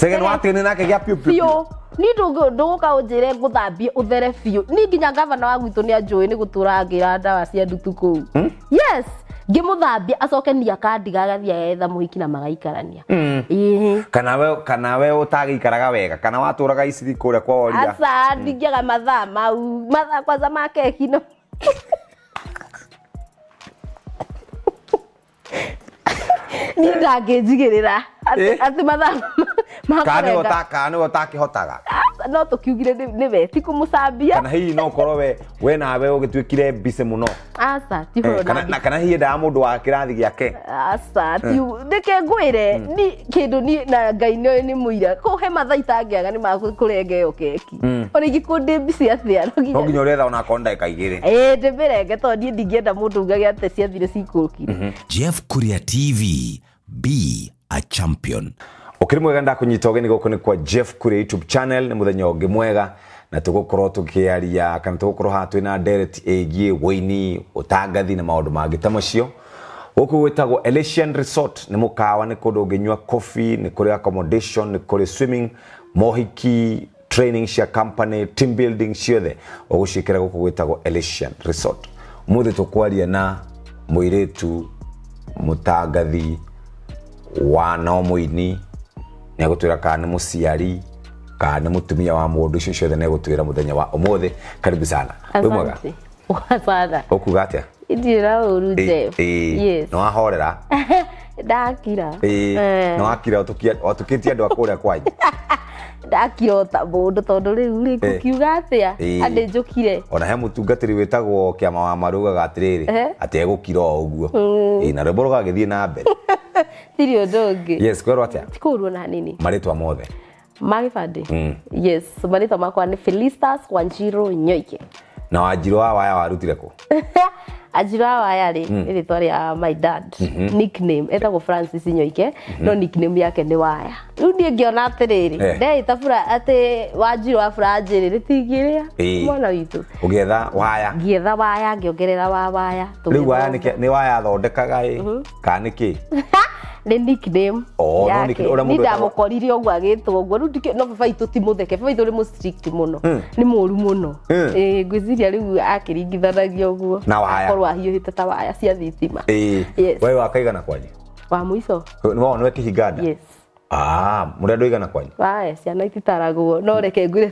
Sege wa tene nake gä a piu piu. ni dogo dogo njä re ngå thambie å there biå ni ginya governor wa gwitå nä anjå ä nä gå tå rangä ra ndawa cia ndutu kå u hmm? yes ngä må thambia acoke ni akandiga agathia etha må hiki na magaikarania hmm. kana we å tagä ikaraga wega kana watå raga iciri kå rä a kwaoria ndingiaga mathaa mau mathaa kwanza makekino niä ndangä njigä rä ra atä eh? mathaa kana nä we takä hotaga no tå kiugire nä we tikå må cambia kana hihi no korwo we we nawe å gä tuä kire mbice må no eh, kana hihi endaga må ndå wa kä rathi gä ake eh. nä ke ngwä re mm. ni kä ndå ni na ngai nä nä må ira kå he mathaa itangä aga nä makå renge ä yo keki mm. ona ingä kå ndä mbici atä a no nginya å retha ona akorwo ndagä ka rä ä ndä mä renge tondå niä ndingä enda må ndå ugage atä ciathire cikå kire mm-hmm. Jeff Kuria TV be a champion ukiri mwega ndakunyita ogeni guku ni kwa jeff kure youtube channel ni muthenya ungi mwega na tugukorwo tukiaria kana tugukorwo haha twina direct igie woini utangathi na maundu mangi ta macio guku gwitagwo elation resort ni mukawa ni kundu unginyua coffee ni kuri accommodation ni kuri swimming mohiki training cia company team building ciothe ugucikira guku gwitagwo elation resort umuthi tukwaria na muiretu mutangathi wana å må ini nä egå twä ra kana nä må ciari kana nä må tumia wa må ndå icio ciothe nä egå twä ra må thenya wa å må thä karibu sana wä mwega å kuga atä a ndira uru je yes no ahorera ndakira kä tie andå otukia otukitia andu akura kwanyu ndakiota mundu tondu riu ri eh. ngukiuga atia eh. njå kire ona he mutungatiri witagwo atä rä rä atä eh. ati kira o uguo na rwimbo rugagithii na mbere tiri undu ungi yes kwerwo atia ruo na marä twa mothe magä mm. yes twa makwa nĩ felistas wanjiro nyoike na wanjiro wa waya warutire kå ajira wa yari mm. ä rä rä my dad mm -hmm. nickname etagwo francis nyoike mm -hmm. no nickname yake nä waya rä u niä ngä ona atä rä rä eh. ndeä wa franjiri njä rä tingä rä a mwana witå ugetha waya ngietha waya ngä ongerera wa waya rä waya ni waya thondekaga mhm. ka niki nä kä nä korire å guo agä two guo rä u no ti må theke baba rä må no hmm. nä må ru må no hmm. ngwä ciria rä u akä ringithanagia å guo akorwo ahiå hä te ta waya cia thitima we wakaigana kwanyu wa må ico nä kihinganda må rä andå aigana kwanyu ciana ititaragwo no reke ngwä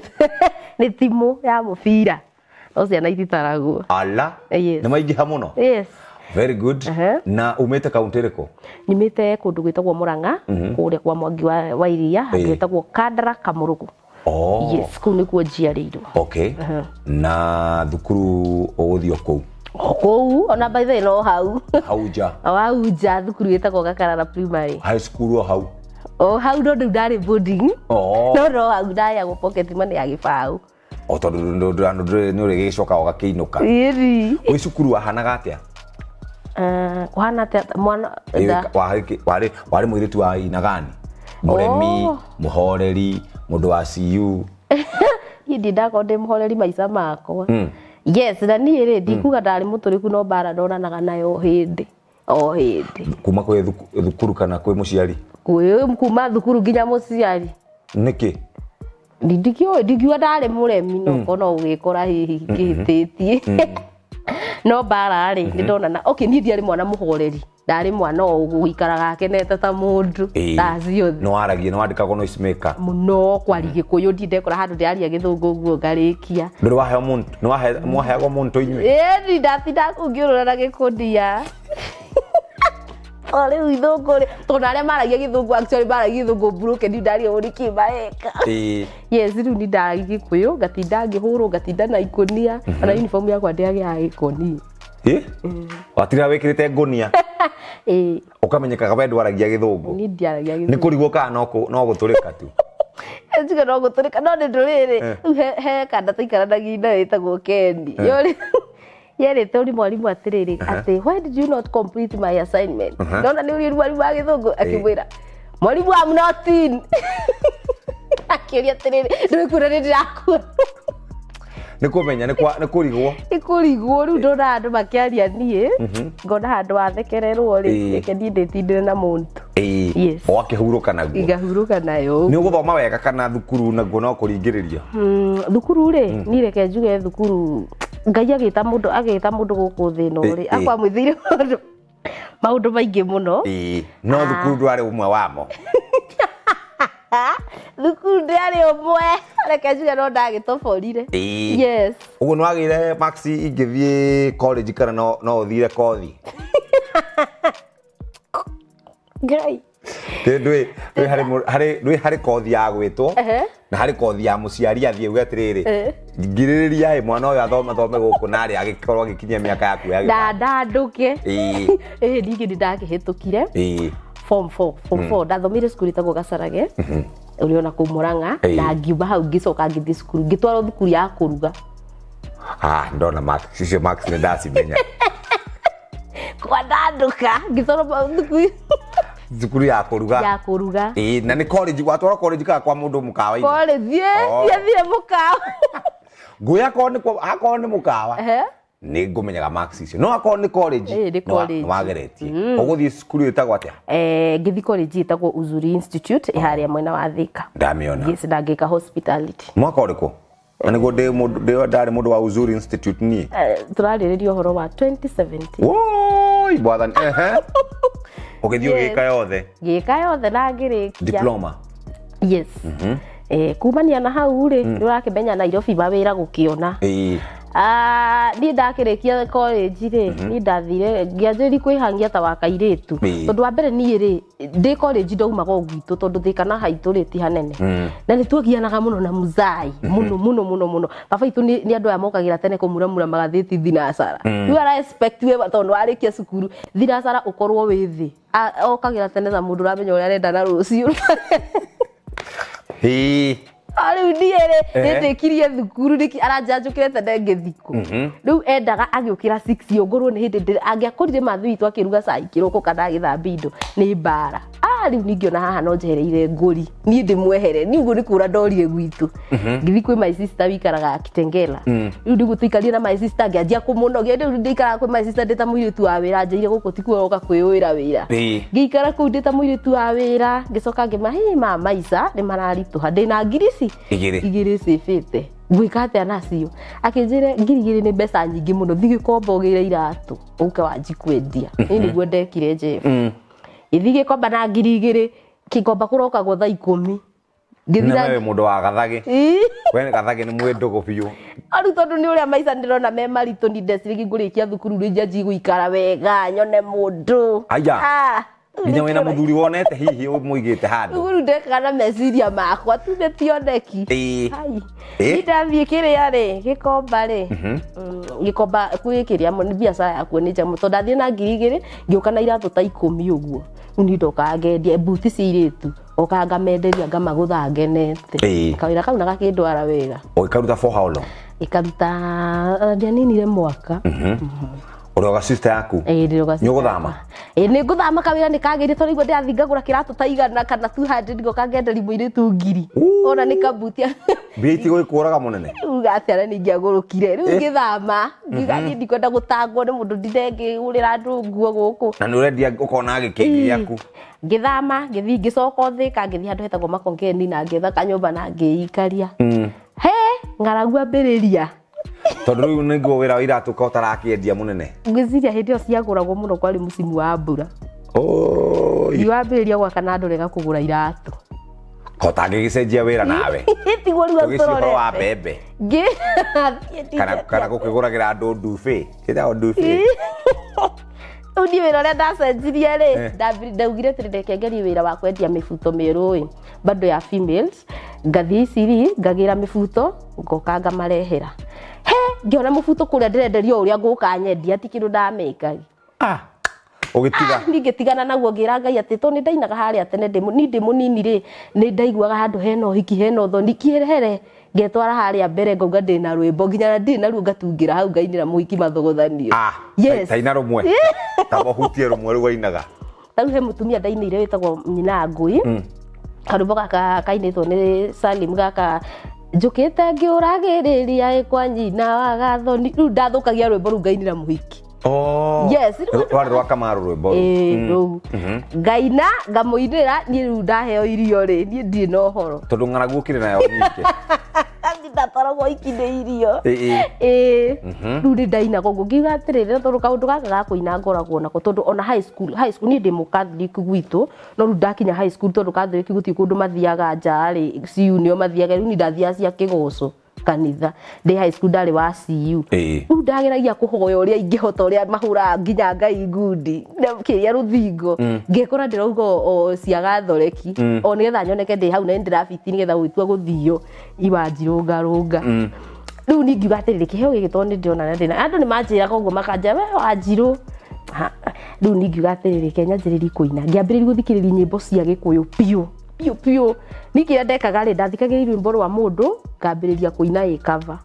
nä timå ya må bira no ciana ititaragwo ala nä maingä ha må no very good uh -huh. na umite kaunti iriku nyumite kundu gwitagwo muranga mm -hmm. kuria kwa mwangi wa, wa iria hey. gwitagwo kandara kamurugu oh. yes kuu nikuo njiarĩirwo okay. uh -huh. na thukuru ũgũthio kũu kũu ona baithe no hau hau nja hau nja thukuru wĩtagwo gakarara primary high school o hau o hau no rĩu ndarĩ boarding oh. no no hau ndayagwo pocket money ya gĩbaũ o tondũ nĩ ũrĩ gĩcoka ũgakĩinũka ĩri gwĩ cukuru wahanaga atĩa kuhana atä warä må irä tu wa inagani må remi oh. må horeri må ndå wa ciu ndakorwo ndä må horeri maica makwa hmm. yes na niä rä hmm. ndikuga ndarä må tå rä ku no mbara ndonanaga nayo hä ndä o hä ndä kuma kwä thukuru kana kwä må ciari kuma thukuru nginya må ciari nä kä ndindikiå ndingiuga ndarä må remi noko no å gä kora hihi ngä tä tie no mbara rä nä mhm. ndonana na okay niä mwana må horeri ndarä mwana å gũikaraga akenete ta må ndå nä waragia nä wandäkagwo må no kwari mhm. gä kå yå ndindekora handå ndä ndäaria gä thå ngå guo ngarä kia nä mwaheagwo må ntå inyuä ndi ndatinda ngä å rå ra na gä kå ndia o rä u tondå arä a maragia gä thångå actually maragia gä thångå mburå ni ndaria å rä kä mareka yes rä u ni ndaragia gä kå yå ngatinda ngä hå rwo ngatinda na ikonia ona mhm. uniform yakwa ndäagä gä konia watinda wä kä rä te ngånia å kamenyekaga we aragia gä thångå nä kå rigwo kaa no gå tå rä ka tu no tå rä ka no nä ndå rä rä he kanda taikaranagia ä tagwo kendi yerite uri mwarimu atiriri ati why did you not complete my assignment naona ni uri mwarimu wa githungu akimwira mwarimu am not in akiuria atiriri ndwikura ni ndirakua nä kå menya nä kå rigwo nä kå rigwo rä u ndona andå makä aria niä mhm. ngona handå wathekererwo rä reke niä ndä tindä na må ntå o akä hurå ka naguo ngahurå ka nayo nä å gå thoma wega kana thukuru naguo no kå ringä rä ria hmm, thukuru rä hmm. ni reke njuge thukuru ngai agita mundu agita mundu guku thina uri eh, eh. akwamwithire maundu maingi muno eh, no ah. thukuru ndwari umwe wamo thukuru ndiarä å mwe reke njuge no ndagä toborire å guo nä wagä re maxi ingä thiä kana no å thire kothi ngai rwä harä kothi ya gwä two na harä kothi ya må ciari athiä uge atä rä rä ngirä rä ria mwana å yå athomathome gå kå narä agä korwo agä kinyia mä aka yaku ndandandå ke ä ningä nä ndakä hä tå kire mm. ndathomire cukuru itagwo gacarage å mm-hmm. rä ona kå må na ngiuma hau ngä coka ngä thiä cukuru ngä twarwo thukuru ya kå ruga ndona icio nä ndacimenya kwandanduka ngä twarwo thukuru thukuru ya kuruga ya kuruga eh na ni college watwara college ka kwa mundu mukawa må ndå ye kawa mukawa må kawa ngwä akorwo nä må kawa nä ngå max icio no akorwo nä college wageretie å mm. thiä cukuru ä tagwo eh ngä college ä tagwo uzuri institute ä oh. harä a mwena wa thika ndamä yes ndangä ka hospitality mwaka å rä kå na nä guo ndarä må ndå wa uzuri institute ni eh, tå rarä rä ria horo wa 2017 bwathani ũgĩthiĩ ũgĩka gä ka yothe na ka diploma yes mm -hmm. eh, kumania na hau rä mm. nä å menya nairobi mawä ra gå kä ona Ah, niä ndakä rä kia college mhm. ndathire ngä anjä kwä hangia ta wa kairä tu tondå wa mbere niä rä ndä college ndaumaga å gwitå tondå thä kana haitå rä ti hanene mm. na nä twagianaga må no na muzai muno mhm. muno muno muno baba itå nä andå aya mokagä ra tene kå muramura magathä ti thinacara mm. rä tondå warä kia cukuru thinacara å korwo wä thä okagä ra tene ta må ndå å ramenya å rä a arenda na rå ciå rä rä u riu niere eh. nitikirie thukuru aranjanjå kä rete ndengä thikå mhm. rä u endaga agä å kä ra 6 ngorwo nä hä ndä ni hindi angiakorire mathu itu akiruga cai kå kana thambi indo nä mbara ah! riu ningi ona haha no njehereire ngũri niĩ ndĩmwehere niĩ guo nĩ kũra ndorire gwitũ mhm. ngithi kwĩ my sister wikaraga kitengela mm. riu ndigå tũikarie na my sister ngĩanjia kũmũnogia rĩu ndĩikaraga kwĩ my sister ndĩ ta mũirĩtu wa wĩra njeire gũkũ tikuo ũka kwĩyũĩra wĩra ngĩikara kũu ndĩ ta mũirĩtu wa wĩra ngĩcoka ngĩma hĩ ma maica nĩ ha ndĩ na ngiri ici igĩrĩ cĩbĩte ngwĩka atĩa nacio akĩnjĩre ngiri igĩrĩ nĩ mbeca nyingĩ mũno thigĩkomba ũgĩre iratũ ũke wanjikwendia ĩ nĩguo ndekire njebu ithi gikomba na ngiri igiri kå rokagwo thaa ikumi ngithirawe mundu wa gathage we gathage ni gå biå aru tondu ni a maica rona me maritå ni rä kia thukuru gå ikara wega nyone må aya nginya wä na må thuri wonete hihi må igä te handå rä u ndekaga na meciria makwa tumbe tioneki ndathiä kä rä a rä gä komba rä mhm. mm, gä komba kwä kä rä a biacara yakuo nä njamå tondå ndathiä na ngiri igä rä ngä å ka na iratå ta ikå mi å guo nindoka ngendia mbuti cirä tu oka ngamenderia ngamagå tha ngenete kawä ra kau na gakä ndwara wega ikaruta ikaruta ah, ndianinire mwaka mm -hmm. Mm -hmm uroga sister yaku nyuguthama ä nä ngå thama kawä ra nä kagä rä tondå iguo ndä athingagå ra kä ratå taigana kana go kangenderi må irä tu ngiri ona nä kambutia mbia itigå gä kåraga nene uga atä ni nä ingäagå rå kire rä u ngä thama ni mm-hmm. ndikwenda gå tangwo nä må ndå ndindengä å nguo gå kå na nä å rendia å kona gä kä gäaku ngä ka ngä thiä hetagwo makongeni na ngä etha na ikaria mm. he ngaragua mbä rä ria tondå rä u nä niguo wä ra wa iratå ka å endia må nene gä ciria hä ndä ä yo ciagåragwo må no kwarä må cimu wa mbura wambä rä ria gwakana andå rega kå gå ra iratå hotangä gä cenjia wä ra nawe tiguo rä utågä wa mbembe kana gå kä gå ragä ra andå ndubä ä tagwo ndubä rä niä wä ra å rä a ndacenjirie rä eh. ndaugire tä rä rekengerie wä ra wa kwendia mä buto mä rå ä bado ya ngathi iciri ngagä ra mä buto ngoka ngamarehera he ngiona mubuto kuria ndirenderio uria nguka nyendia ti kindu ndamikagi ah ugitiga ah, ningitigana naguo ngira ngai ati to nindainaga haria tene ndimu ni ndimu nini ri ndaiguaga handu hena hiki hena thoni kierehere ngetwara a mbere ngauga ndä na rwä mbo nginya ndirä naruo ngatungä ra hau ngainä ra mũhiki mathågåthanio ah, taina rå mwe tabahutie rå mwe rä wainaga rä u he må tumia ndainä ire wä tagwo nyina ngåi hmm. karumbo gaka kainä two nä salim gaka njukite ngiuragiriria ikwa nyina wagathoni riu ndathũkagia rwimbo ruu ngainira muhiki Oh. rwarä rwa kamaru rwä mbo rä u ngaina ngamå ra niä rä u ndaheo irio rä niä ndirä na å horo tondå ng'aragu å kä rä nayo nyingä ndataragwo ikinä irio mm-hmm. rä u nä ndainaga å guo ngiuga atä rä rä tondå kaå ndå gaka gakå ina ngoragwo nako tondå ona niä ndä må kathiriki gwitå no rä u ndakinya tondå kathiriki gå tiä kå ndå mathiaga njarä ciu nä o mathiaga rä u nä ndathiaga cia kä goco kanitha ndä high school ndarä wa cu rä u ndageragia kå hoya å rä a ingähota å rä a mahå nginya ngai ngundi kä rä a rå thingo mm. ngä kå ra ndä rauga ciagathoreki o mm. nä getha nyoneke ndä hau na ndä rabiti nä getha gwä tua gå thio iwanjirå nga rå nga mm. rä u ningiuga atä rä rä kä heo gä gä tondå nä ndä ona ndä na andå nä manjä ra koguo makanja we wanjirå rä u ningiuga atä rä rä kenyanjä rä ri kå ina ngä ambä rä ri gå thikä rä ria nyä mbo cia gä kå yå biå piu piu ni kä rä ndekaga rä ndathikagä ri rwimbo rwa må ndå ngambä rä ria kå ina ä kava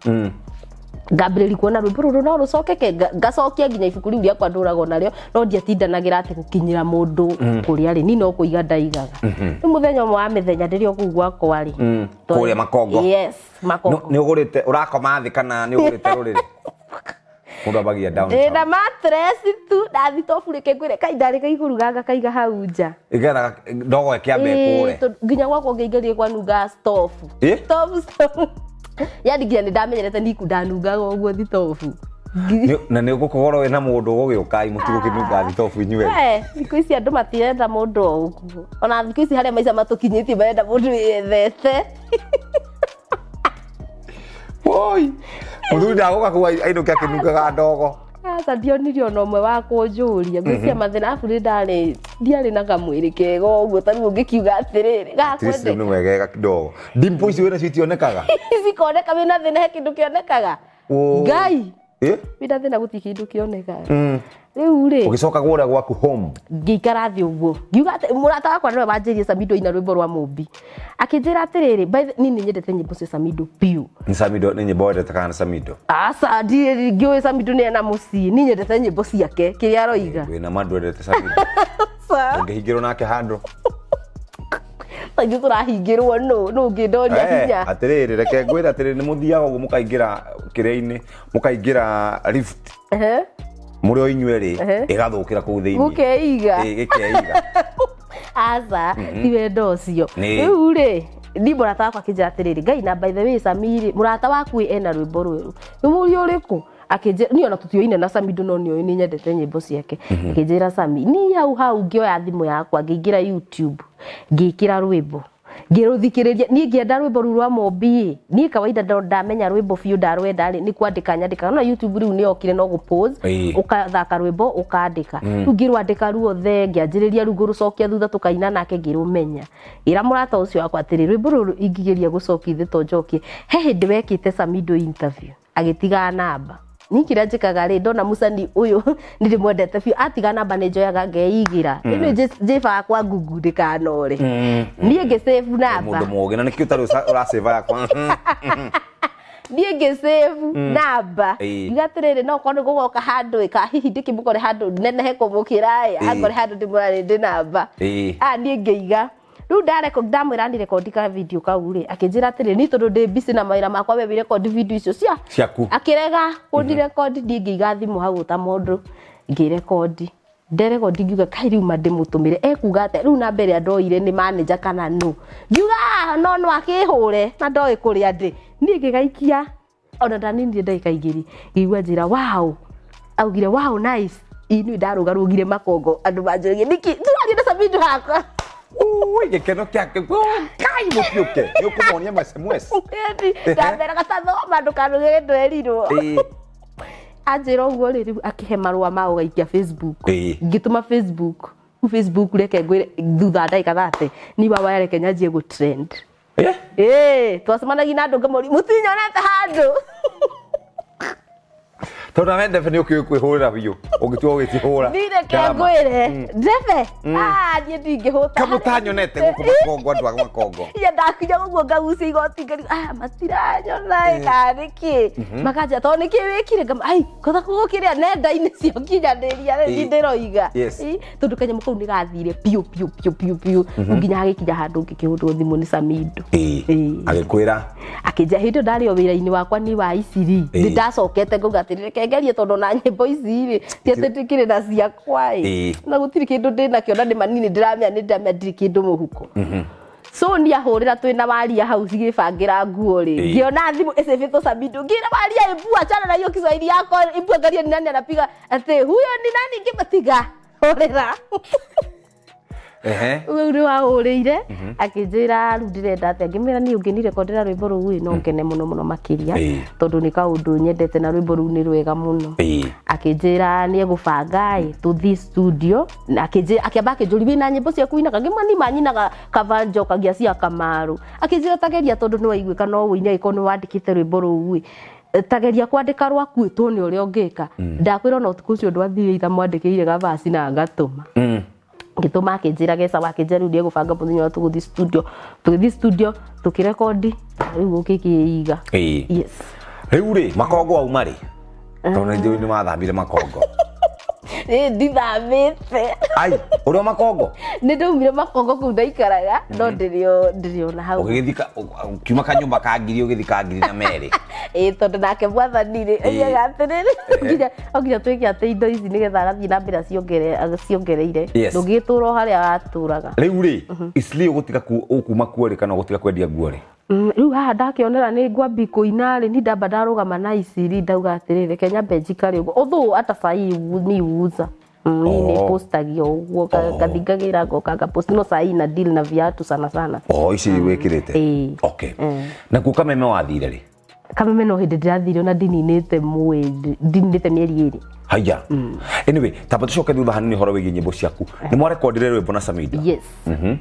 ngambä rä ri kuona mbo rå rå no rå cokeke ngacokia nginya ibuku rä u rĩakwa ndå ragwo narä o no ndiatindanagä ra atä gå kinyä ra må ndå kå rä a rä ni no kå iga ndaigaga rä må thenya å wa mä thenya ndä rä kå u gwakwa rä mm. kå rä a makongo nä å gå rä te å rakoma thä kana nä å gå rä te rå rä rä kurabagia down ndä na matress tu ndathi tobure ke ngwire kai ndarä kaigå ruganga kaiga hau nja igetha ndogoe kä ambe kå nginya gwakwo ngä ingä rie kwanunga stofu yani nginya nä ndamenyerete niku ndanungaga å guo thitobu na nä gå kogorwo wä na må ndå gå gä å kai må tigå kä nunga ah. thitobu inyue thikå ici andå matirenda må ndå å guo ona thikå ici harä a maica matå kinyä tie marenda må ndå wä ethete må thuri ndagoka kå ainå kä nungaga ndogo asa ndionirio ona å mwe wa kå njå ria ngwä cia mathä na aburä ndarä ndiarä na kamwä rä kega å guo tarä u ngä kiuga atä rä rä gakwendnä wegega ndogo ndimpå ici wä nacio itionekaga cikoneka wä na thä na he kä ndå kä onekaga ngai ndathina gå tiä kä ndå kä onega rä mm. u rä å gä coka gå rä a gwaku ngä ikara thä å guo ngiuga atä må rata wakwa nä we wanjä rie samindo ina rwä mbo rwa må mbi akä njä ra atä rä rä ni nä nyendete nyä mbo cia samindo piå nä nyä mbo wendete kana samindo aca ngä å ä samindo nä ena må ciä ni nyendete nyä mbo ciake kä rä a aroiga wä na mandå endete samindo ngä hingä rwo nake handå ta tå rahingä nũ nũ ngä ndoria eh, hinya atä rä reke ngwä ra atärä nä må thiaga å guo må kaingä ra kä rä inä må kaingä ra må rä o inyue rä ä gathå kä ra kå u thä inä gäkeiga aca ti mm-hmm. wenda å cio rä u rä ni må rata wakwa akä njä ra atä rä rä ngai na by the way samiri må rata waku ena rwä mbo rwä ru rä muri å rä kå akinjä ni ona tutio ine na sami ndå no ni å nä nyendete nyä mbo ciake mhm. akä sami ni hau hau ngä oya thimå yakwa ngä youtube ngikira rwimbo ngiruthikiriria ni ngienda rwimbo ru rwa mombi nie kawaida ndamenya rwimbo fiu ndarwenda ri ni kuandika nyandika na youtube rä u okire no gupose ukathaka rwimbo ukandä ka mm. ngiru andika ruo the ngianjiriria ruothe ngäanjä rä thutha tukaina nake ngiru menya ira murata ucio akwa tiri rwimbo rå ingigeria gucokithe to njokie he hä ndä Sami te interview agitiga tigana namba niä kä rä a njä kaga rä ndona mucani å yå nä rä mwendete biå atiga namba nä njoyaga ngeigä ra ä mm. nä njä bakwa ngungu ndä kanore mm. niä ngä namba må na nä kä å tarä ya raceva yakwa niä ngä save namba igatä rä rä no korwo nä gå goka handå ka hihi ndä kä må kore handå nenehe kå må kä raya akore handå ndä må rarä ndä namba niä ngä iga riu ndarekodi ndamwira ndirekondi ka video kau ri akinjira atiri ni tondu ndi busy na mawira makwa we wirekondi video icio cia ciaku akirega kundirekondi mhm. ndingiiga thimu hau ta mundu ngirekondi nderego ndingiuga kai riu mandimutumire ekuga atia riu na mbere ndoire ni manager kana no ngiuga ah, no no akihure na ndoi kuria ndi nie ngigaikia ona ndanindire ndagika igiri ngigua njira wow augire wow nice inyu ndarugarugire makongo andu manjũragia niki tu ndĩrarĩ ndaca bindu hakwa gäkeno kä ake kai må kä å ke nä å kå monia macemwecindi ndamberaga ta thoma ndå kanågä gä ndwerirwo anjä ra å guo rä rä u akä he marå a ma å gaikia ngä tå ma facebook reke ngwä thutha ndagä thate ni wawa reke nyanjie gå twacemanagia na andå ngä må tinyonete handå tondå wende ä nä å kä kwä hå ra biå å gä tua å gä cihå ra ndireke ngwä re ndebe niä ndingä hå ta tanyonete gå kå makongo andå a makongo ya ndakinya gå guo ngagucia igoti ngari matiranyona kana nä kä makanja tondå nä kä wä kire ai kotha gå kä rä a nenda-inä cio nginyanä rä ni ndä roiga tondå kanyamå kau nä gathire piå piå piå piå piå nginya agä kinya handå ngä kä hå ndwo thimå nä samindo agä kwä ra akä njahä ndä ndarä o wä ra-inä wakwa nä wa iciri nä ndacokete ngauga rä ngegerie tondu na nyimbo ici ri ti ati ndikire na ciakwa i na gutiri kindu ndinakio na ni manini ndiramenya ni ndiramenya ndiri kindu muhuko mhm. so ni ahurira twina waria hau cigibangira nguo ri ngiona thimu icibitwo sabidu ngira waria ibu achana na hiyo kiswahili yako ibu angalia ni nani anapiga ati huyo ni nani rä ra rä u rä wa å rä ire mhm. akä njä ra rä u ndä renda atä angä mä ra niä å ngä nire korä ra rwä mbo rå u no mhm. ngene må no må no makä ria tondå nä kaå ndå nyendete na rwä mbo rä u nä rwega må no akä njä ra nä egå bangaä tå thiä studio akä amba akä njå ririe na nyä mbo ciaku inaga ngä mani manyinaga kaba njokagia cia kamarå akä njä ra tageria tondå nä waiguä ka no wå ine angä korwo nä wandä kä te rwä mbo rå u tageria kwandika rwakuitwo ni uria ungika ndakwira ona utuku ucio gabaci na ngatuma mm gituma akinjira geca wakinjira riu ndiegubanga muthenya ũrĩa tũgũthi studio tũgĩthi studio tũkĩrekondi rĩu gũkĩkĩiga rĩu rĩ makongo auma rĩ eh. tondũ nĩ njũĩ nĩ mathambire makongo ndithamĩte ai ũrĩ o makongo nĩ ndaumire makongo kuu ndaikaraga no mm-hmm. ndĩrĩ rä hau ũkiuma kanyũmba ka å gä ka ngiri na merä ĩ tondũ nake mwathanirä rĩ aigaga rä rä onginya ke atä indo ici getha agathiä na mbere ciongereire ndũngĩtũra o harĩa watũraga rĩu rĩ mm-hmm. icirĩ ũgũtiga ũkuma kuma kuorä kana tiga kwendia nguorä Mm, u haha ndakä ni ngwambi kuina ri ni ndamba ndarugama na ici ri ndauga atiriri kenya nyambe njikare uguo uthu hata sai ni uza ni ni postagia uguo ngathingagira ngoka ngapost no sai na deal na viatu sana sana oh ici wä mm. okay mm. na kuka meme wathire ri kameme no hindi ndirathirio na ndininite mweri ndininite mieri iri haya mm. anyway tamba tucoke thutha hanini horo wigie nyimbo ciaku eh. nä mwarekondire rwä mbo na samida yes. mm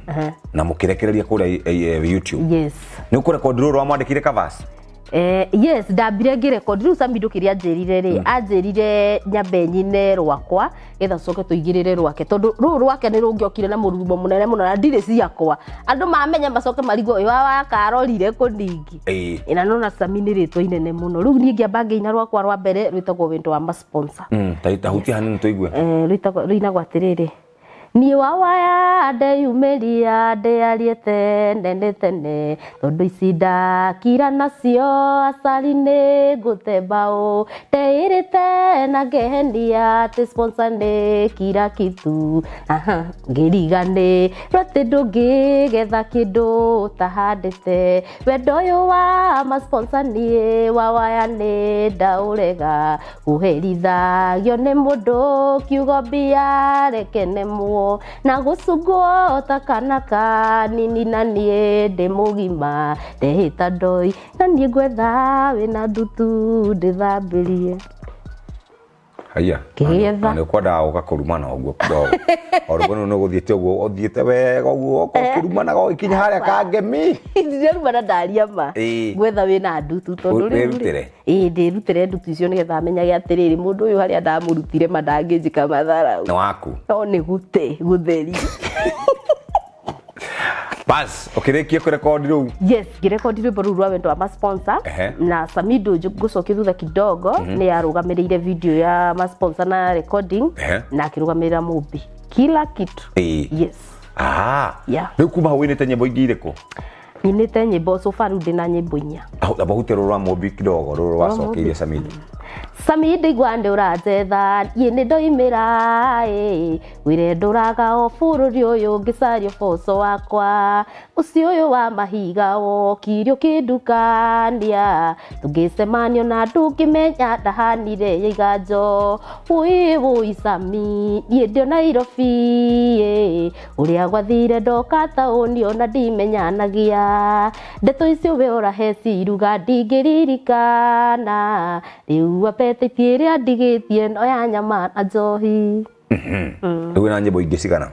na må kä rekereria kå rä eh, eh, youtube yes. nä å kå rekondä rå rwa mwandä kä kavasi Eh, yes ndambire ngĩrekondi rĩu sami ndå kä rä anjĩrire hmm. anjä rire nyambe nyine rwakwa getha coke tå re rwake tondũ rũu rwake ngä okire na nene må no na ndirä ciakwa andå mamenya macoke marigo wa wakarorire kå ningi na nona sami nĩ rĩtwa inene mũno rĩu niĩ ngĩamba ina rwakwa rwa mbere rwĩtagwo wendo wa inagwo atä rũinagwo atĩrĩrĩ ni wawaya ndeyumiria ndĩariĩte nene tene tondũ ici ndakira nacio acari-nĩ ngũte mbaũ te na ngehenia atĩ sponsor nĩ kira kitu aha ngĩriganĩrwo atĩ ndũngĩgetha kĩndũ ũtahandĩte wendo ũyũ wa ma masponsor niĩ wawaya nĩ ndaũrega kũherithagio nĩ mũndũ kiugo mbia reke nemwo ngo na gucungwo takanaka nini na niĩ ndĩ mũgima ndehĩta ndoi na niĩ ngwetha wĩna ndutu ndĩthambĩrie haya githa ni kwenda ugakurumana ũguo kidogo orugo nä gå thiä te å guo å thiä te wega å guo hare eh. gågäkinya harä a kangemi na ndaria ma gwetha wä na ndutu tondå rä rutere ä ndä rutere ndutu icio nä getha amenyage atä rä rä må ndå å yå harä a ndamå rutire njä ka matharau waku no nä gå te gå bas ukirikia kurekodi rä yes ngärekodi rwä mbo u rwa wendo wa masponsa na samido ngå cokia thutha kidogo mm -hmm. nä rä ire video ya masponsa na recording na akä rå gamä rä ra må mbi kila kitu e. yes rä u kuma hau wä nä te nyämbo ingä irä kå nyinä te nyä sofa rä u ndä na nyä mbo inya rwahutä rå rwa kidogo samido sami ndaigua ndä å ranjetha iä nä ndoimä ra wä re ndå raga o bå rå ri å yå ngä cario boco wakwa ucio uyu wa mahiga wokiri ukindukania tugicemanio na ndungimenya ndahanire ya iganjo wui wui cami niĩ å rä a gwathire ndoka taũni ona ndimenyanagia ndeto icio we ũrahe ciruga ndingĩririkana rĩu apete a ndigä tie no ya nyama na njohi rĩu na nyĩmbo ingä cigana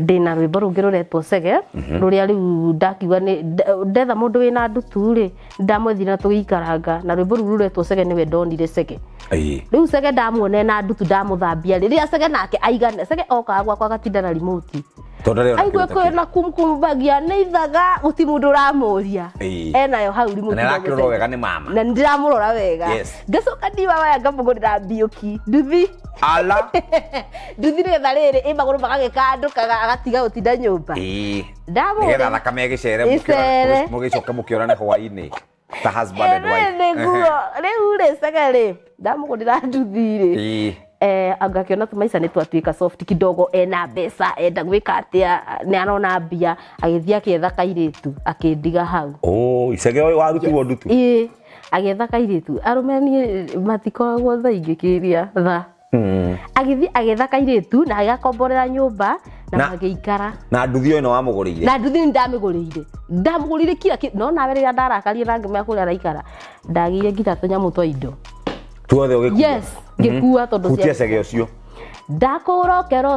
rå ngä rå retwo cege mhm. ruria riu ndakiuga ndetha wä na ndutu ri ndamwethire na tugiikaranga na u rå retwo cege we ndonire cege u cege ndamuone na ndutu rä a cege nake aigane cege okaga gwakwa gatinda rimoti aigwä na kumkurumagia nä ithaga gå ti må ndå å ramå ria enayo hau rimå na nä ndä ramå rora wega ngacå ka ndima waya ngamå gå rä ra mbiå ki nduthi ala nduthi nä getha rä rä ä magå rå magagä kandå kaga agatiga gå tinda nyå mba ndamå thakame gä cere må gä coka må kä orane hwainä ta nä guo rä u rä cege rä ndamå gå rä ra nduthi rä eh, agakiona tumaica nä atuika soft kidogo ena mbeca enda gwä ka atä nä arona mbia agä thiä kairä tu hau oh, icege wa waru tu agä tu kairä agietha kairitu arume ni kä ria tha ingikiria tha hmm. thiä agä etha kairä na agakomborera nyumba na magä na nduthi ä no wamå gå na nduthi nä ndamä gå rä ire kira no nawe rä ndarakarie na ngä mea kå rä a raikara ndagiye ire nginya tå twa indo tuothe ũgĩkua mhm. ngĩkua tondũ gũtiacege ũcio ndakũrokera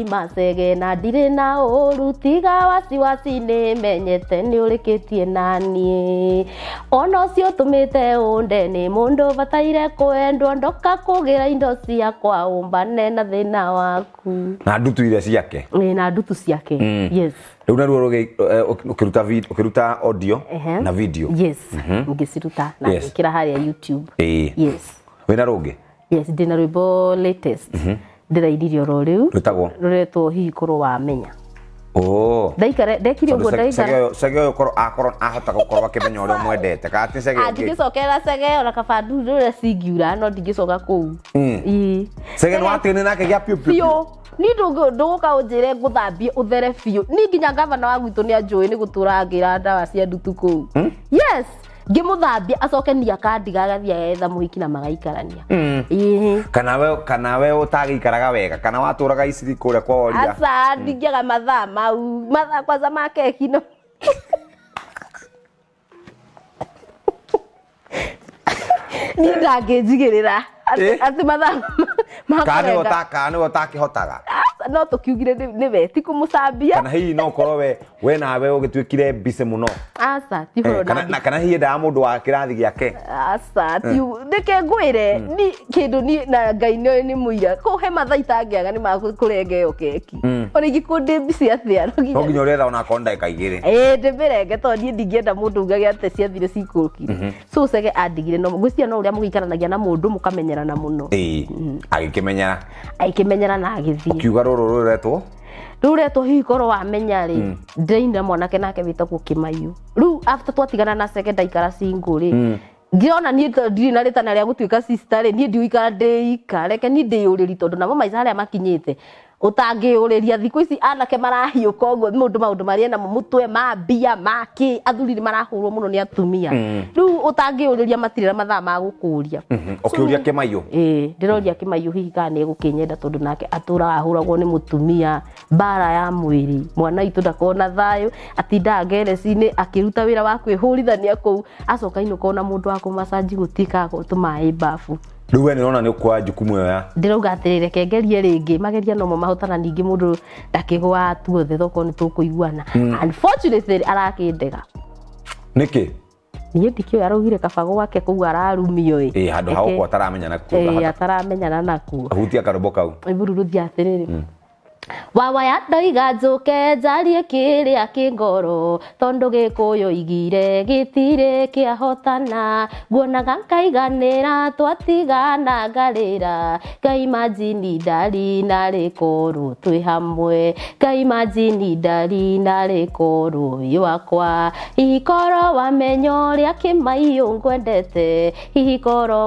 ima macege na ndirĩ na ũru tiga wasiwasi nĩ menyete nĩ ũrĩkĩtie naniĩ ona ũcio ũtũmĩte ũnde må ndå bataire kwendwo ndoka ra indo ciakwa ũmbane na thĩna waku na ndutu iria ciake na ndutu ciake mm. yes rä u naruo å ruta audio na video yes mhm. ngä ciruta na ngä kä ra harä a youtube yes wina rungi yes ndina rwimbo latest mm -hmm. ndĩrairirie rä rĩu rå retwo hihi korwo kũrũ wamenya ndaikire ũguo å korwo akorwo ahota gũkorwo akĩmenya ũrĩa mwendete katingĩcokerera cegeo na kabanduru rĩrĩa cingiura no ndingĩcoka kũu cege nĩ watigani nake gĩa piũ piũ ni ndũgũka ũnjĩre ngũthambie ũthere biũ ni nginya ngavana wa gwitũ nĩ anjũĩ nĩ gũtũrangĩra ndawa cia ndutu kũu hmm? yes ngĩmũthambia acoke ni akandiga agathiĩ agetha hiki na magaikarania mm. kana we kana we ikaraga wega kana watũraga iciri kũrĩa kwa oria aca mm. ndingĩaga mathaa mau mathaa kwanza ma kekino niĩ ndangĩnjigĩrĩra atĩ mathaa takä hotaga no kiugire nä we ti kũmũcambia kana hihi no korwo we we nawe ũgĩtuĩkire mbice no aca eh, kana hiä ndaga må ndå wa kä rathi gä ake aca reke eh. ngwä re hmm. ni kä ndå na ngai nä nä må ira kå he mathaita ngä aga nä makå renge ä yo keki hmm. ona ingä kå ndä mbici atä a no nginya å rä etha onakorwo ndagä ka rä ä eh, ndä mä renge tondå niä enda må ndå ngagä atä ciathire cikå kire mhm. cege andigire no ngwä cia no å rä a må gä ikaranagia na må ndå må kamenyerana må no hmm. agä kä menyera agä kä menyera na agä thiä kiuga rå rå rå retwo riu ria tuhingoro wamenya ri mm. mwanake nake witagwo kimaiu riu after twatigana na seke ndaikara singu ri mm ndirona niä ndirä na rä tana rä a gå tuä ka niä ndiå ikara ndä ika reke niä ndä yå rä ri tondå namo maica harä a makinyä te utangĩũrĩria thiku ici anake marahiũka ũguo mundu maundu marĩa na mũtwe ma bia ma ki athuri ni marahurwo muno ni atumia mm-hmm. rĩu ũtangĩũrĩria matirira mathaa ma gũkũria mm-hmm. ũkĩũria kĩmaiyũ ĩĩ ndĩroria kĩmaiyũ hihi kana ni gukinyenda tondu nake atura ahuragwo ni mutumia bara ya mwiri mwana itũ ndakorwo na thayũ atindaga ngereci-inĩ akĩruta wĩra wa kwihurithania kũu acoka inũka ona mundu wa kũmacanji gũtikaga tũmaĩ mbabu rä we nä rona nä å jukumu ä ya ndä rauga atä rä re kengerie rä ngä mageria nomo mahotana ningä må ndå ndakä gwa tuothe thoko nä tå kå iguana hmm. arakä ndega nä kä niä ndikä å araugire kaba gwake kå u ararumio ä handå hagå kwa ataramenyana ataramenyana nakuo ahutia karombo kau rä u rå thiä atä rä rä wawaya ndoiga njuke njarie kiria kingoro tondu gikuyu igire gitire kiahotana nguonaga nkaiganira twatigana ngarira ngaimajini ndari narĩ kũru twä hamwe ngaimajini ndari narĩ kũru wakwa ihikoro wamenya ũrĩa kĩmaiyũ ngwendete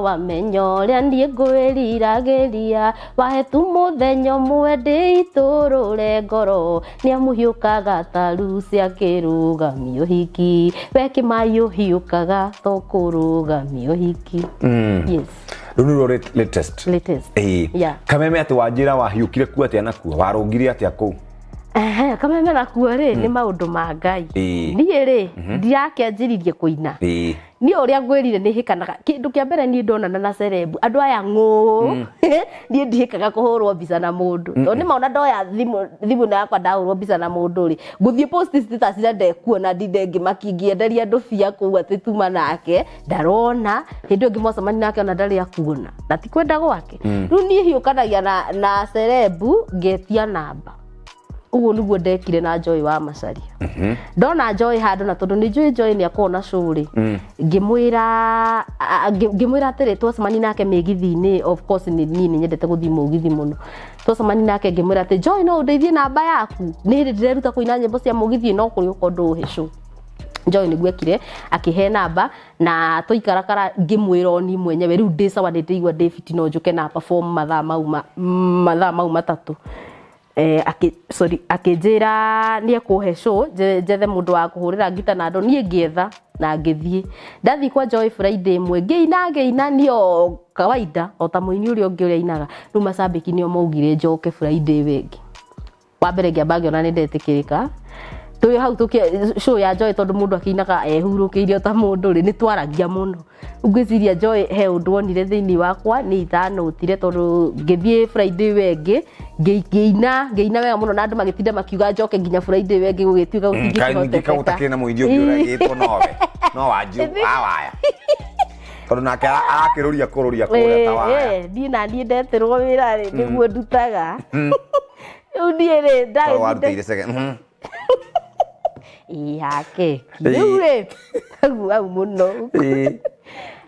wamenyo rä a niä ngwä riragä ria wahetu må ũmwe mwendä itå re ngoro nĩa mũhiũkaga ta rucia kĩrũgamio hiki we hiå kaga to rå hiki mm. yes rä nä ruo kameme atä wanjä ra wahiå kire kuo atä anakuo warå ngire atä a kå u ehe kameme nakuo rä hmm. nä maå ndå ma ngai niä rä mhm. ndirakenjä kuina niä å rä a ngwä rire nä hä kanaga kä ndå kä a mbere niä ndonana na cerebu andå aya ngå hmm. niä ndihä kaga kå hå rwo mbica na må ndå hmm. tondå nä maona ndoya thimå na yakwa ndahå rwo mbica na må ndå rä ngå thiä cira ndekuona ndinde ngä makingä andå bia kå u atä tuma nake ndarona hä ndä ä ngä mwacamani nake ona ndarä akuona na tikwenda gwake rä u niä hiå kanagia na cerebu ngetia namba uguo niguo ndekire na Joy wa Macharia mhm. ndona Joy handu na tondu ni njui Joy ni akorwo na show ri mm. ngimwira ngimwira atiri twacemani nake migithi-ini of course ni ni nyendete guthii mugithi muno twacemani nake ngimwira ati Joy no ndeithie namba yaku ni hindi ndireruta kuina nyimbo cia mugithi no kuri uko nduhe show Joy niguo ekire akihe namba na twaikarakara ngimwira oni mwenyewe riu ndi sawa ni ndiigua David no njuke na perform mathaa mau mathaa mau matatu ma eh, ake, sorry akinjira nie kuhe show njethe mundu wa kuhurira ngita na andu nie ngietha na thiä ndathiä kwa Joy Friday ina ngeina ina nio kawaida o ta muini uria rä u ainaga ki nä o maugire njoke Friday wingi wa nä ndetä kä ni ka turi hau tuki show ya joy tondu mundu akiinaga ehurukire ta mundu ri ni twaragia muno ngwiciria joy he undu onire thiini wakwa ni ithano utire tondu ngithie friday wenge ngiina ngiina wega muno na andu magitinda makiuga njoke nginya friday wenge gugituika gutingikikagutakina no wanjiu awaya tondå nake arakä rå ria kå rå ria kå niä na niä ndetä rwo wä ra guo mm. ndutaga rä u niä rä yake kiure guo au muno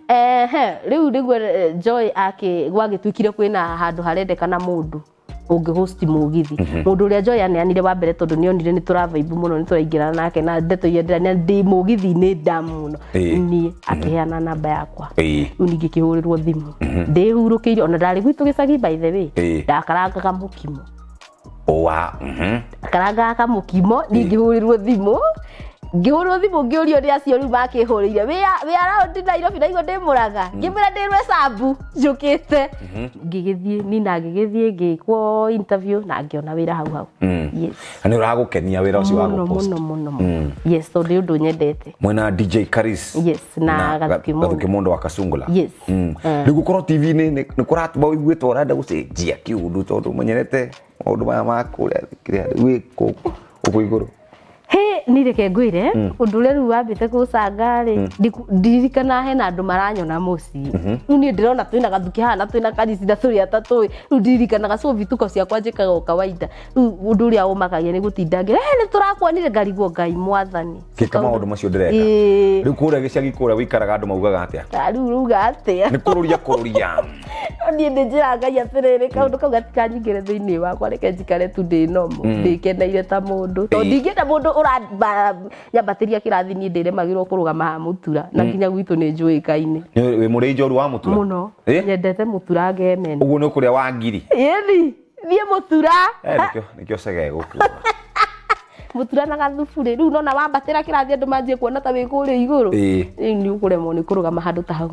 eh riu niguo joy aki ah, gwagituikire kwina handu kana mundu host mugithi mhm. mundu uria joy aneanire anire wabere tondu onire ni turavaibu muno ni turaingirana nake na ndeto iria ni ndi mugithi ni ndamu muno ni mhm. na namba yakwa riu ningi kihurirwo thimu mhm. ndihurukire ona ndari gwitu gicagi by the way ndakarangaga kamukimo wa mhm. karaga kamukimo ndingĩhũrĩrwo thimũ ngĩhũrwo thimũ ngĩũrio nĩ acio rĩu makĩhũrĩire wĩ araundi nairobi naiguo ndĩmũraga mm. ngĩmĩra ndĩ rwecambu njũkĩte mhm. ngĩgĩthiĩ nina ngĩgĩthiĩ ngĩkwo interview na ngĩona wĩra hau hau mm. na nĩ ũragũkenia wĩra ũcio wa mũno mm. mũno yes tondũ nĩ ũndũ nyendete mwena dj karis yes na gathuki mũndũ wa kasungula yes eh. rĩu gũkorwo tv-inĩ nĩ kũratũma ũiguĩte ũrenda gũcenjia kĩũndũ tondũ menyerete maå ndå maya makå rä a thikä rä rå ni reke ngwire undu mm. ria riu wambite gucanga ri mm. ndirikana hena andu maranyona mucii mm-hmm. riu ni ndirona twina gathuki haha na twina karisi na turi atatui riu ndirikanaga so vituko ciakwa njikaga o kawaida riu undu uria umakagia ni gutinda ngira ni turakuonire ngarigwo ngai mwathani gika maundu macio ndireka riu kuria gicagi kuria wikaraga andu maugaga atia riu ruga atia ni kururia kururia niä ndä njä ra ngai atä rä kaå ndå kau gatikanyingä re thä inä wakwa reke njikare tu ndä nomo mm. ndä kenaire ta må ndå tondå ingä enda må ndå å nyambatĩria kĩrathi niĩ ndĩremagĩrwo kuruga ma mutura na kinya mm. gwitũ nĩ njũĩkaine wĩ muri njoru wa mutura muno nyendete mũtura ngemene ũguo ni kuria wa ngiri thie mutura mũtura nĩkĩo sege gũkua mutura na gathubu rĩ rĩu nona wambatĩra kirathi andu manjie kuona ta wikuri iguru ni rĩu ni kuruga nĩ kũrũgama handũ ta hau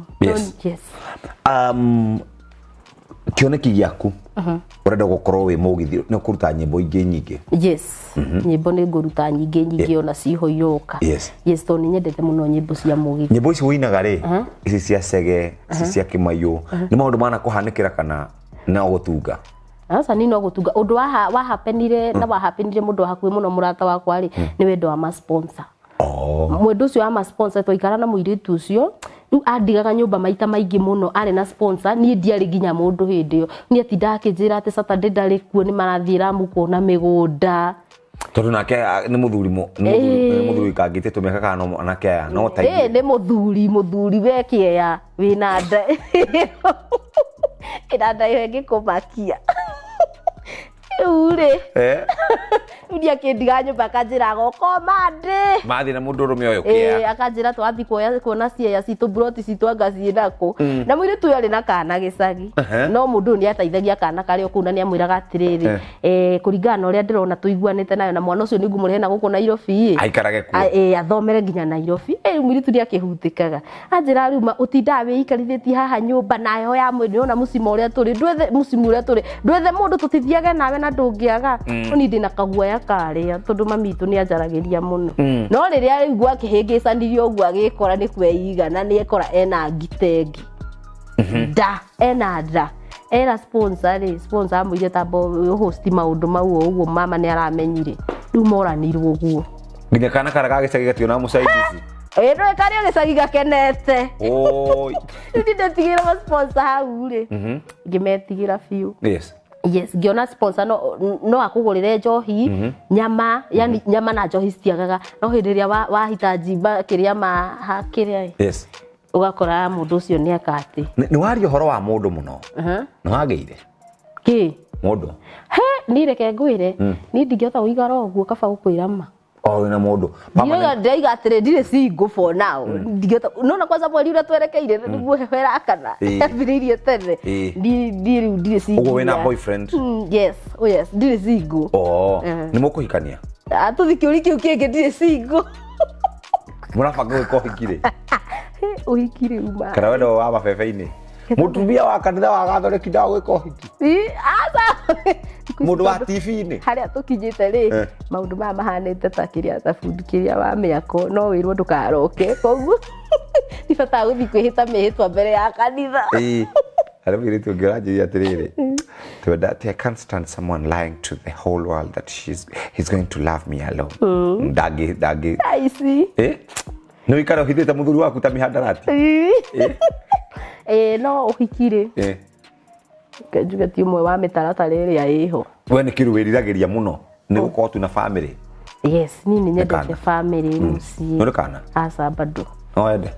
um, kioneki gĩaku urenda gũkorwo wi mũgithi ni kuruta nyimbo ingi nyingi yes mhm. nyimbo ni guruta nyingi nyingi ona ciho yoka yes to ni nyendete muno nyimbo cia mũgithi nyimbo ici winaga ri ici cia cege ici cia kimayo ni maundu mana kũhanĩkĩra kana no gutunga sasa nino wa ũndũ wahapenire mm. na happenire mundu hakuhĩ muno murata wakwa ri mm. ni wendo wa oh mwendo ũcio wa masponsor twaikara na muiritu ũcio riu andigaga nyumba maita maingi muno arĩ na sponsor ni ndiarĩ nginya mundu hindi iyo ni atinda akinjira ati saturday ndarĩ kuo ni marathiĩ ramu kuona migunda tondå nake ah, ni må thuri må thuri kangä tä tå mä kakaga no anake aya no ta nä må thuri må thuri wekä eya wä na nda ä na nda ä yo ngä kå makia rä rä eh? ndia kä ndiga nyå akanjä ra goko ndä mathiä na må ndå rå me å yå ra twathi kuona ciea citå mburoti citå anga ciä nako hmm. na må tu yarä na kana gä no må ndå å kana karä a kå u na nä amwä eh. eh, na å rä a nayo na mwana å cio nä ngumå rehena gå kå nairobi aikarage kuo athomere nginya nairobi må irä tu nä akä hutä kaga anjä ra rä u haha nyå mba ya mwä ona må cima å rä a tå rä ndwethe må ndå nawe kana ndũngĩaga mm. ni ndä na kaguoya karä a tondå mamitå nä anjaragä mũno mm. no rä rä a rä u akĩhĩngĩcanirie ũguo agĩkora nä kweigana nä ekora ena ngitengi mm-hmm. da ena da era sponsor-rĩ sponsor amwire tamba host mau ũguo mama nĩ aramenyire rĩu moranirwo ũguo nginya kana kara ga gĩcagi gationa mũcaidici ĩndũĩ karĩa gĩcagi gakenete rĩu ndĩtigĩra sponsor mm-hmm. ngä metigä ra biå yes ngiona sponsor no no akugurire njohi mm -hmm. nyama yani mm -hmm. nyama na njohi citiagaga no hindi wa wahitaji wa kiria ma ha kiria yes ugakora mundu ucio ni akati ni wari horo wa mundu muno uh -huh. na wageire ki mundu he ni reke nguire mm. ni ndingiota uigara uguo kaba gukwira ma oyo na må mundu papa ndaiga atire ndire single for now mm. ndigeta no na kwanza mweri uria twerekeire mm. niguo herakana yambiriirie tene ndiri ndire single ugo wina boyfriend mm, yes oh yes ndire single oh eh. ni mukuhikania atuthikiuri kiu kingi ndire single murabanga gwika uhiki å uhiki riu kana wenda wa mabebe-ini mutumia wa kanitha wagathore kidago gä ka hiki må ndå wa tv-inä harä a tå kinyä te rä maå ndå maya mahanä te ta kä rä a tabundi kä rä a wa mä ako no wä rwo ndå karoke koguo ibataga gå thiä kwä hä ta mä hä twa mbere ya kanitha arä må irä tu å ngä å ranjä atä rä rä twenda stand someone lying to the whole world that she's, he's going to love me alone. Mm. Dagi, dagi. I see. Eh? nä wä kara å hithä te må thuri waku ta mä handarati no å hiki rä ti å mwe wa mä taratarä ä rä a ä ho we nä kä rä wä riragä ria må no nä gå korwo twina bamä rä ni nä nyendete bamä rä må ciä nä kana aca mm. ah, no wende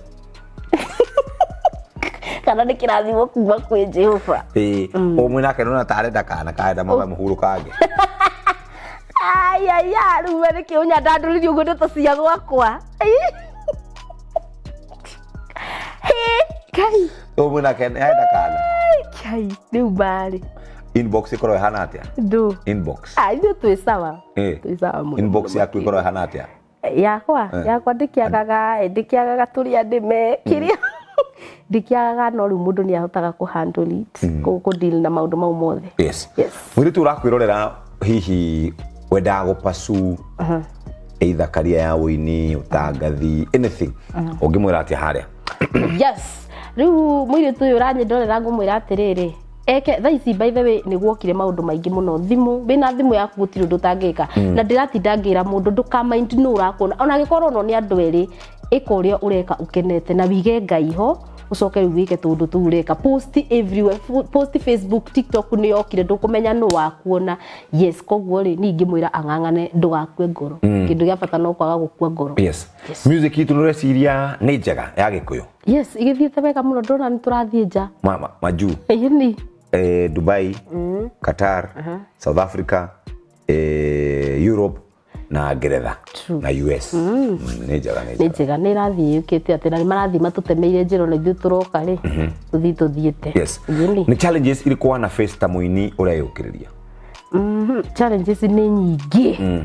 kana nä kä rathimo kuma kwä jehova å mwä mm. nake nona tarenda kana karenda mama må hurå kange ayaya rä u nä kä å nyandandå rä ri å guo ndeto cia gwakwa kai å mwä nake hena kana kai rä u mbarä inbox ikorwo ihana atia ndu inbox ah ndio twi sawa eh twi sawa mu inbox yaku ikorwo ihana atia yakwa yakwa ndikiagaga ndikiagaga turia ndime kiria ndikiagaga no riu mundu ni ahotaga ku handle it mm. ku deal na maundu mau mothe yes yes tu urakwirorera hihi wendaga gå pacu eitha karia ya wå ini å tangathi anything å ngä mwä ra atä yes riu muiritu uyu uranyendorera ngumwira atiriri eke tha ici by the way nä gwokire maå ndå maingä må no thimå wä na thimå yaku gå tirä å na ndä ratinda ngä ra må ndå ndå kamind ona gä no ni andå erä ä ka ukenete na wige ngai ho å coke rä u wä ke tå ndå tå reka nä yokire ndå kå menya nä wakuona yes koguo rä ni mwä ra ang'ang'ane ndå gakue ngoro hmm. kä ndå gä a bata no kwaga gå kua ngoro itå nä reciria nä njega ya gä yes igithiite wega må no ndona nä tå rathiä nja majuu ĩni eh, dubai mm. qatar uh -huh. south africa eh, europe na ngeretha na us mm. mm, nä njega nä njega nä ĩrathiä yå kä te atä na nä marathiä matå temeire njä ra na ithuä tå roka rä mhm. tå thiä tå thiä te nä challenges irä kå wana face ta må ini å reyå kä rä ria nä nyingä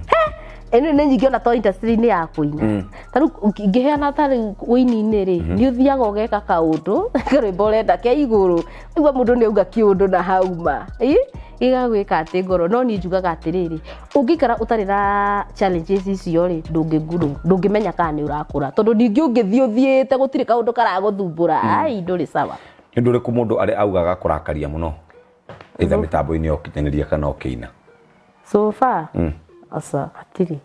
ĩno nĩ nyingĩ ona to industry-inĩ ya kũina mm. ta rĩu ngĩheana ta rĩu wĩini-inĩ rĩ mhm. nĩ ũthiaga ũgeka kaũndũ rwĩmbo ũrenda ke igũrũ ũguo mũndũ nĩ auga kĩũndũ na hauma gĩgagwĩka atĩ ngoro no niĩ njugaga atĩrĩrĩ ũngĩikara utari na challenges icio rĩ ndũngĩgurũ ndũngĩmenya kana nĩ ũrakũra tondũ ningĩ ũngĩthiĩ ũthiĩte gũtirĩ kaũndũ karagũthumbũra mm. ai ndũrĩ sawa nĩ ũndũ ũrĩkũ mũndũ arĩ augaga kũrakaria mũno ĩitha mĩtambo-inĩ ya ũkinyanĩria kana okina so far mm aca atiri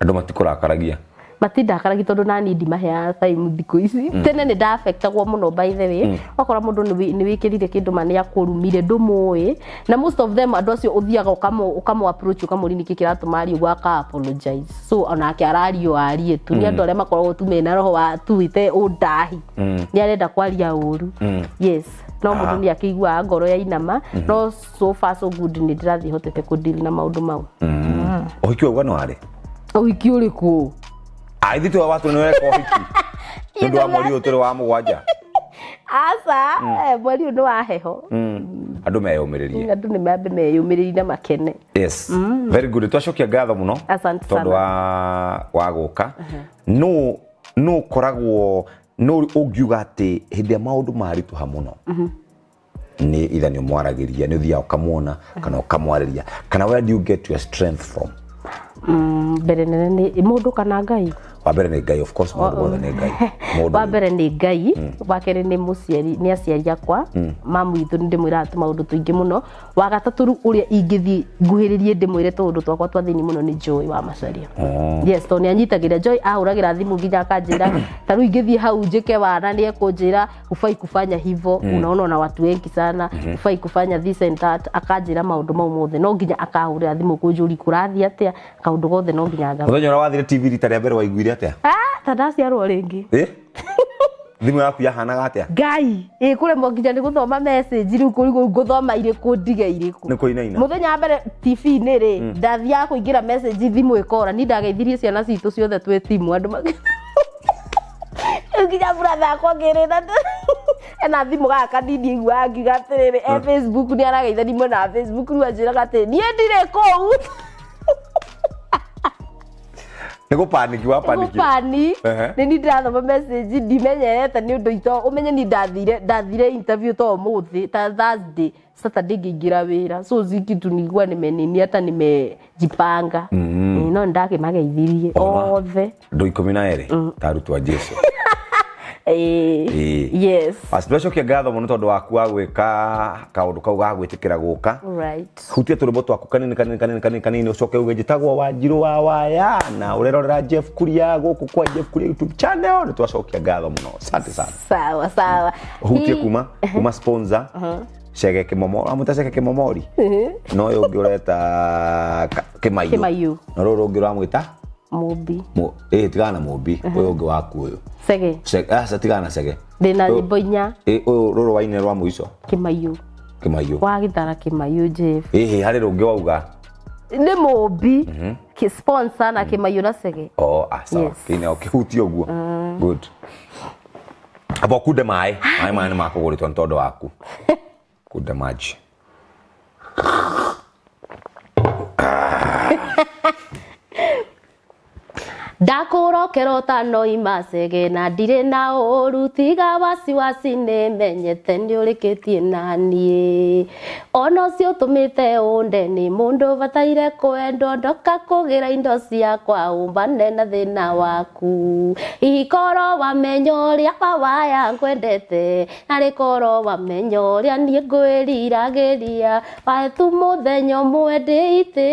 andå matikårakaragia matindakaragia tondå nani ndimaheaga time thikå ici mm. tene nä ndabetagwo må no by the way mm. okora må ndå nä wä kä rire kä ndå ma nä akå rumire ndå må na most of them andå acio å thiaga å kamå approach å kamå ri nä kä kä ratå mario gwaka apologize so onake arario arie tu nä mm. andå arĩa makoragwo tumä na roho wa tuite å ndahi mm. nä arenda kwaria å ru mm. yes no må ndå nä akä iguaga ngoro ya inama mm-hmm. no so far so good nä ndä rathiä hotete kå na maå ndå mau mm uhiki wagwa no arä uhiki å rä kå aithitå wa watå nä ũreka hiki nä ũndũ wa mweri tå rä wa mũgwanja aca hmm. eh, mweri ũyũ nĩ wa heho hmm. andå meyũmĩrĩrie andå nä mambe meyå makene yes ri hmm. very good twacokia ngatho må no tondå wa gå ka nå uh-huh. no koragwo å ngiuga atä hä ndä ä maå maritå må no mm uh-huh. nä itha nä å mwaragä ria nä å thiaga å kamwona uh-huh. kana å kamwarä ria kana where do you get your strength from Mm, mbere nene nä må ndå kana ngai wa mbere nä ngai of course maå ndå nä ngai mm. wa mbere nä ngai wa kerä nä må ciari nä aciari akwa mm. mamu itå nä ndä mwä raga tå maå ndå tå ingä må no wa gatatå rä u å rä a ingä thiä nguhä rä rie ndä mwä re tå ndå twakwa twa thä må no nä njå wa macaria oh. yes tondå nä anyitagä rä a njoi ahå ragä ra thimå nginya akanjä ra tarä u ingä thiä hau njä ke wana nä ekå njä ra ufai kufanya hivo mm. na watu wengi sana mm mm-hmm. ufai kufanya this and that akanjä ra maå ndå mau mothe no nginya akahå rä ra thimå kå njå ri kå rathiä atä a kaå ndå gothe no nginya agamuthenya å rä a wathire tv rita rä a mbere waiguire waiguire atia ah, tana ciarwo rĩngĩ thimũ yaku yahanaga atia ngai ĩ kũremwo nginya nĩ gũthoma message rĩu ngũthoma irĩkũ ndige irĩkũ nĩ kũinaina mũthenya wa mbere tv-inĩ rĩ hmm. ndathiaga kũingĩra message thimũ ĩkora ni ndageithirie ciana citũ ciothe twĩ timu andũ nginya buratha akwa ngĩrĩ na ena thimũ gaka kanini iguaga ngiuga atĩrĩrĩ e facebook nĩ arageithani mwena facebook rĩu anjĩraga atĩrĩ niĩ ndirĩ kũu nä gå panikigåpani nä ni ndärathoma message ndimenyerete nä å ndå ito å menye ni ndathire to må thä ta thursday saturday ngä ingä ra wä ra so zikitu nigua nä menini ata nä mejipanga mhm. no nä ndakä mageithirie othe ndå ikå mi na erä mm. tarutwa jesu Eh, eh. especially ũkĩe ngatho mũno tondũ waku wa kaå ndå kau gagwä tä kä ga gwĩtĩkĩra gũka hutie tũrĩmbo twaku kanini kanini kanini kanini kanini coke uge njĩtagwo wa njirũ wa waya na ũrerorera jeff kuria gũkũ kwa jeff kuria youtube channel nĩ twacokia ngatho mũno asante sana sawa sawa mm. hutie kuma kuma sponsor uh -huh cege kimomori amwita cege kimomori uh-huh. no yå ngä å reta kä maiå na rå rå ngä å ramwä ta Mũmbi. Mo eh tigana mũmbi å ũngĩ waku ũyũ. Cege. Cege aca ah, na cege. Ndĩna nyimbo inya. Eh ũyũ rũrũ waine rwa mũico. Kĩmaiyũ. Kĩmaiyũ. Wa gĩthara Kĩmaiyũ Jeff. Eh, eh, harä rå ngä wauga. nä må mbi sponsor na mhm. maiå na cege. Oh aca. Ah, Kĩne ũkĩhutia oh, ũguo. Mm. Good. Aba kunde maĩ. Maĩ maya nĩ makũgũrĩtwo nĩ tondũ waku. Kunde maji. ndakũrwo ta no imacege na ndirĩ na ũru tiga wasiwasi nĩ menyete nĩ ũrĩkĩtie naniĩ ona ũcio ũtũmĩte ũnde nĩ mũndũ bataire kwendwo ndoka kũgĩra indo ciakwa ũmbane na thĩna waku ikorwo wamenya ũrĩa baba ngwendete na rĩkorwo wamenya ũrĩa niĩ ngwĩriragĩria waetu mũthenya ũmwe ndĩ itĩ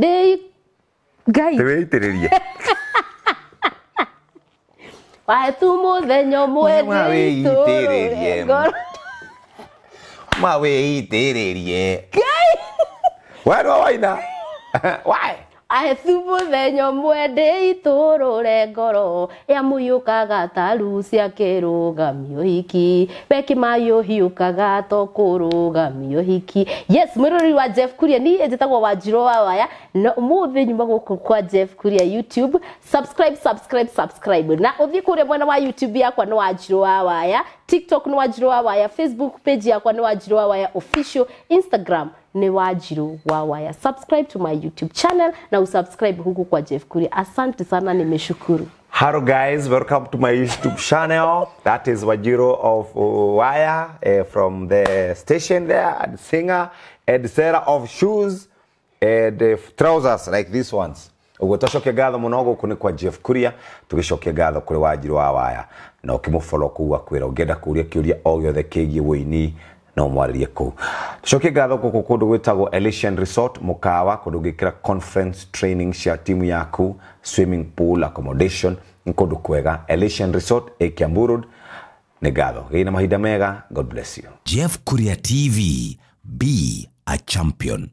ndĩ ngai nä wä itä rä rie watu må thenya å mwendä itä rä rie ma wä itä rä rie ngai werwa waina wae ahetu thenyo ũmwe ndĩ itũrũre ngoro ya mũhiũkaga ta rucia kĩrũgamio hiki beki weki mayũhiũkaga to kũrũgamio hiki yes mwiruri wa jeff kuria ni njĩtagwo wanjirũ wa waya na ũmũthĩ nyuma gũkũ kwa jeff kuria youtube subscribe subscribe subscribe na ũthiĩ kuria mwena wa youtube yakwa nĩ wanjirũ wa waya tiktok nĩ wanjirũ wa waya facebook page yakwa nĩ wanjirũ wa waya official instagram ni wanjiru wa waya subscribe to my youtube channel na usubscribe huku kwa jeff kuri asante sana nimeshukuru Hello guys, welcome to my YouTube channel. That is Wajiro of uh, Waya uh, from the station there and singer and seller of shoes and uh, trousers like these ones. Ugo twacokia gatho muno guku ni kwa Jeff Kuria tugicokia gatho kuri Wanjiru wa Waya. na ukimufolo kuwa akwira ungienda kuria kiuria o giothe kigie wini no mwarie kå tucokie ngatho gå kå kå ndå gwä resort mukawa kawa kå conference training cia timu yaku swimming pool accommodation nä kå kwega elation resort ekiamburud kiambu road nä ngatho gä na mahinda mega god bless you jeff kuria tv b a champion